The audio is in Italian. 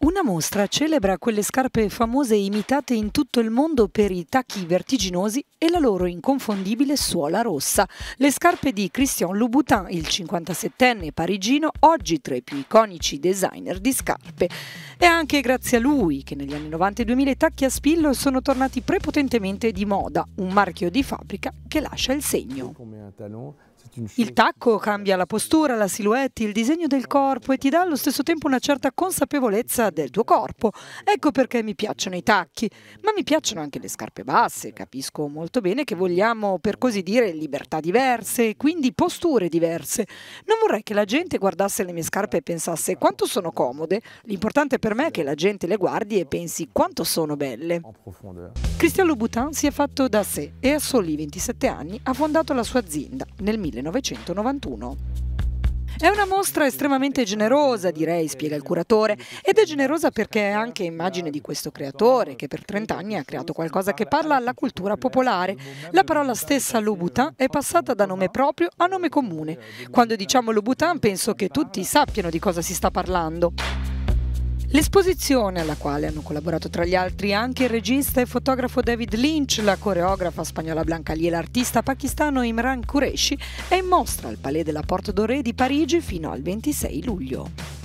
Una mostra celebra quelle scarpe famose imitate in tutto il mondo per i tacchi vertiginosi e la loro inconfondibile suola rossa. Le scarpe di Christian Louboutin, il 57enne parigino, oggi tra i più iconici designer di scarpe. È anche grazie a lui che negli anni 90 e 2000 i tacchi a spillo sono tornati prepotentemente di moda, un marchio di fabbrica che lascia il segno. Il tacco cambia la postura, la silhouette, il disegno del corpo e ti dà allo stesso tempo una certa consapevolezza del tuo corpo. Ecco perché mi piacciono i tacchi, ma mi piacciono anche le scarpe basse. Capisco molto bene che vogliamo, per così dire, libertà diverse, quindi posture diverse. Non vorrei che la gente guardasse le mie scarpe e pensasse quanto sono comode. L'importante per me è che la gente le guardi e pensi quanto sono belle. Cristiano Boutin si è fatto da sé e a soli 27 anni ha fondato la sua azienda nel 1990. 1991. È una mostra estremamente generosa, direi, spiega il curatore, ed è generosa perché è anche immagine di questo creatore che per 30 anni ha creato qualcosa che parla alla cultura popolare. La parola stessa Lobutin è passata da nome proprio a nome comune. Quando diciamo Lobutin penso che tutti sappiano di cosa si sta parlando. L'esposizione alla quale hanno collaborato tra gli altri anche il regista e fotografo David Lynch, la coreografa spagnola Blanca Lee e l'artista pakistano Imran Qureshi è in mostra al Palais de la Porte d'Orée di Parigi fino al 26 luglio.